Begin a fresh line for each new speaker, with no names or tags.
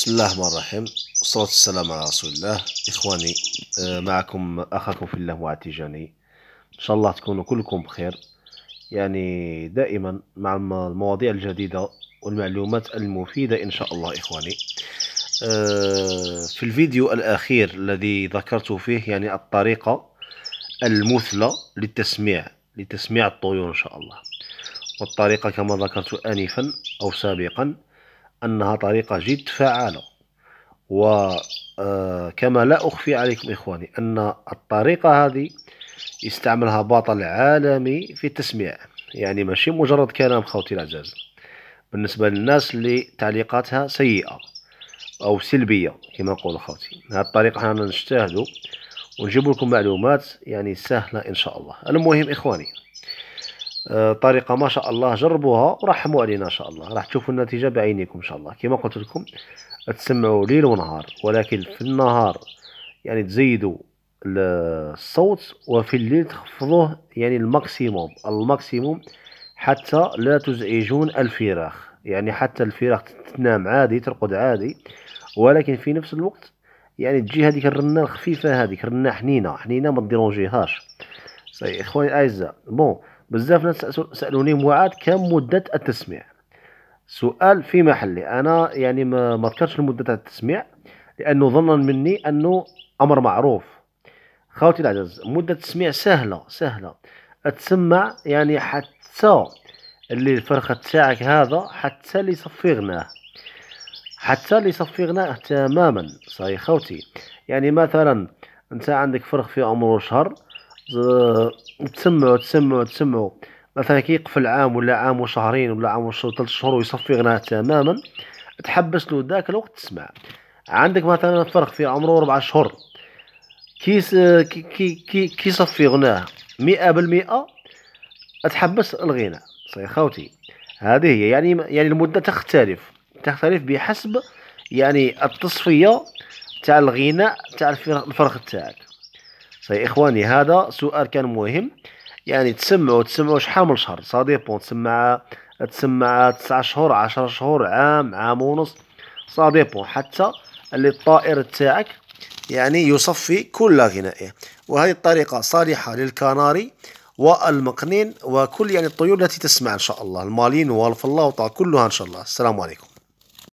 بسم الله الرحمن الرحيم والصلاة والسلام على رسول الله إخواني آه، معكم أخاكم في الله وعتيجاني إن شاء الله تكونوا كلكم بخير يعني دائما مع المواضيع الجديدة والمعلومات المفيدة إن شاء الله إخواني آه، في الفيديو الأخير الذي ذكرت فيه يعني الطريقة المثلى للتسميع لتسميع الطيور إن شاء الله والطريقة كما ذكرت آنفا أو سابقا أنها طريقة جد فعالة وكما آه، لا أخفي عليكم إخواني أن الطريقة هذه يستعملها باطل عالمي في التسميع يعني ماشي مجرد كلام خوتي العزاز بالنسبة للناس اللي تعليقاتها سيئة أو سلبية كما نقول خوتي هذه الطريقة حنا نجتهدوا ونجيب لكم معلومات يعني سهلة إن شاء الله المهم إخواني آه، طريقه ما شاء الله جربوها ورحموا علينا ان شاء الله راح تشوفوا النتيجه بعينيكم ان شاء الله كما قلت لكم تسمعوا ليل ونهار ولكن في النهار يعني تزيدوا الصوت وفي الليل تخفضوه يعني الماكسيموم الماكسيموم حتى لا تزعجون الفراخ يعني حتى الفراخ تنام عادي ترقد عادي ولكن في نفس الوقت يعني تجي هذيك الرنه الخفيفه هذيك رنه حنينه حنينه ما تديرونجيهاش اخواني الاعزاء بون بزاف ناس سالوني معاد كم مده التسميع سؤال في محلي انا يعني ما, ما ذكرتش مده التسميع لانه ظنا مني انه امر معروف خاوتي العزاز مده التسميع سهله سهله تسمع يعني حتى اللي الفرخة تاعك هذا حتى اللي صفيغناه حتى اللي صفيغناه تماما صحيح خوتي يعني مثلا انت عندك فرخ في عمره شهر تسمعوا تسمعوا تسمعوا مثلا كيقفل عام ولا عام وشهرين ولا عام وشهر ثلاث شهور ويصفي غناه تماما تحبس له ذاك الوقت تسمع عندك مثلا فرق في عمره أربع شهور كي كي كي كيصفي غناه مئة بالمئة تحبس الغناء صحيح خوتي هذه هي يعني يعني المدة تختلف تختلف بحسب يعني التصفية تاع الغناء تاع الفرق تاعك فيا طيب، اخواني هذا سؤال كان مهم يعني تسمعوا تسمعوا شحال من شهر سا ديبون تسمع تسمع تسع شهور عشر شهور عام عام ونص سا ديبون حتى اللي الطائر تاعك يعني يصفي كل غنائه وهذه الطريقة صالحة للكناري والمقنين وكل يعني الطيور التي تسمع إن شاء الله المالين والفلاوطة كلها إن شاء الله السلام عليكم